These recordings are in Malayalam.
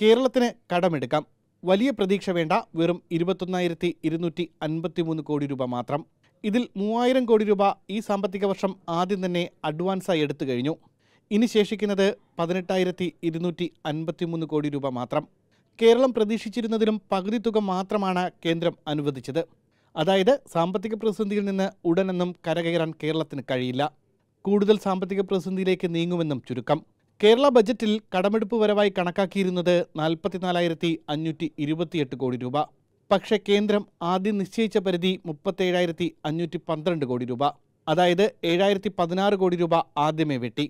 കേരളത്തിന് കടമെടുക്കാം വലിയ പ്രതീക്ഷ വേണ്ട വെറും ഇരുപത്തൊന്നായിരത്തി ഇരുന്നൂറ്റി അൻപത്തി മൂന്ന് കോടി രൂപ മാത്രം ഇതിൽ മൂവായിരം കോടി രൂപ ഈ സാമ്പത്തിക വർഷം ആദ്യം തന്നെ അഡ്വാൻസായി എടുത്തു കഴിഞ്ഞു ഇനി ശേഷിക്കുന്നത് പതിനെട്ടായിരത്തി ഇരുന്നൂറ്റി അൻപത്തിമൂന്ന് കോടി രൂപ മാത്രം കേരളം പ്രതീക്ഷിച്ചിരുന്നതിലും പകുതി തുക മാത്രമാണ് കേന്ദ്രം അനുവദിച്ചത് അതായത് സാമ്പത്തിക പ്രതിസന്ധിയിൽ നിന്ന് ഉടനെന്നും കരകയറാൻ കേരളത്തിന് കഴിയില്ല കൂടുതൽ സാമ്പത്തിക പ്രതിസന്ധിയിലേക്ക് നീങ്ങുമെന്നും ചുരുക്കം കേരള ബജറ്റിൽ കടമെടുപ്പ് വരവായി കണക്കാക്കിയിരുന്നത് നാൽപ്പത്തിനാലായിരത്തി അഞ്ഞൂറ്റി ഇരുപത്തിയെട്ട് കോടി രൂപ പക്ഷേ കേന്ദ്രം ആദ്യം നിശ്ചയിച്ച പരിധി മുപ്പത്തേഴായിരത്തി അഞ്ഞൂറ്റി പന്ത്രണ്ട് കോടി രൂപ അതായത് ഏഴായിരത്തി പതിനാറ് കോടി രൂപ ആദ്യമേ വെട്ടി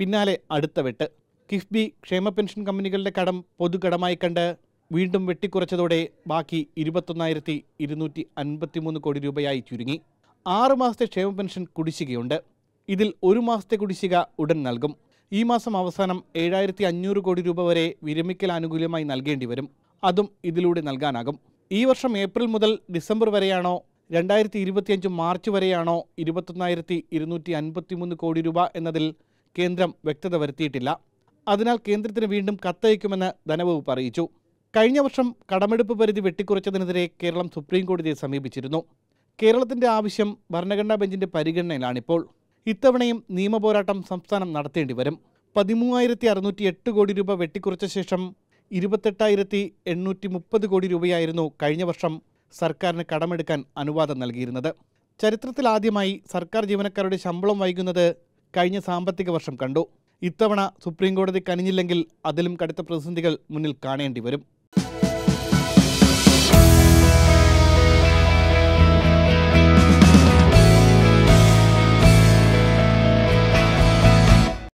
പിന്നാലെ അടുത്ത വെട്ട് കിഫ്ബി ക്ഷേമ പെൻഷൻ കമ്പനികളുടെ കടം പൊതുകടമായി കണ്ട് വീണ്ടും വെട്ടിക്കുറച്ചതോടെ ബാക്കി ഇരുപത്തൊന്നായിരത്തി ഇരുന്നൂറ്റി അൻപത്തിമൂന്ന് കോടി രൂപയായി ചുരുങ്ങി ആറ് മാസത്തെ ക്ഷേമ പെൻഷൻ കുടിശ്ശികയുണ്ട് ഇതിൽ ഒരു മാസത്തെ കുടിശ്ശിക ഉടൻ നൽകും ഈ മാസം അവസാനം ഏഴായിരത്തി അഞ്ഞൂറ് കോടി രൂപ വരെ വിരമിക്കൽ ആനുകൂല്യമായി നൽകേണ്ടി വരും അതും ഇതിലൂടെ നൽകാനാകും ഈ വർഷം ഏപ്രിൽ മുതൽ ഡിസംബർ വരെയാണോ രണ്ടായിരത്തി ഇരുപത്തിയഞ്ച് മാർച്ച് വരെയാണോ ഇരുപത്തൊന്നായിരത്തി ഇരുന്നൂറ്റി അൻപത്തിമൂന്ന് കോടി രൂപ എന്നതിൽ കേന്ദ്രം വ്യക്തത വരുത്തിയിട്ടില്ല അതിനാൽ കേന്ദ്രത്തിന് വീണ്ടും കത്തയക്കുമെന്ന് ധനവകുപ്പ് അറിയിച്ചു കഴിഞ്ഞ വർഷം കടമെടുപ്പ് പരിധി വെട്ടിക്കുറച്ചതിനെതിരെ കേരളം സുപ്രീം കോടതിയെ സമീപിച്ചിരുന്നു കേരളത്തിന്റെ ആവശ്യം ഭരണഘടനാ ബെഞ്ചിന്റെ പരിഗണനയിലാണിപ്പോൾ ഇത്തവണയും നിയമപോരാട്ടം സംസ്ഥാനം നടത്തേണ്ടി വരും പതിമൂവായിരത്തി അറുന്നൂറ്റി എട്ട് കോടി രൂപ വെട്ടിക്കുറച്ച ശേഷം ഇരുപത്തെട്ടായിരത്തി എണ്ണൂറ്റി മുപ്പത് കോടി രൂപയായിരുന്നു കഴിഞ്ഞ വർഷം സർക്കാരിന് കടമെടുക്കാൻ അനുവാദം നൽകിയിരുന്നത് ചരിത്രത്തിലാദ്യമായി സർക്കാർ ജീവനക്കാരുടെ ശമ്പളം വൈകുന്നത് കഴിഞ്ഞ സാമ്പത്തിക വർഷം കണ്ടു ഇത്തവണ സുപ്രീംകോടതി കനിഞ്ഞില്ലെങ്കിൽ അതിലും കടുത്ത പ്രതിസന്ധികൾ മുന്നിൽ കാണേണ്ടി വരും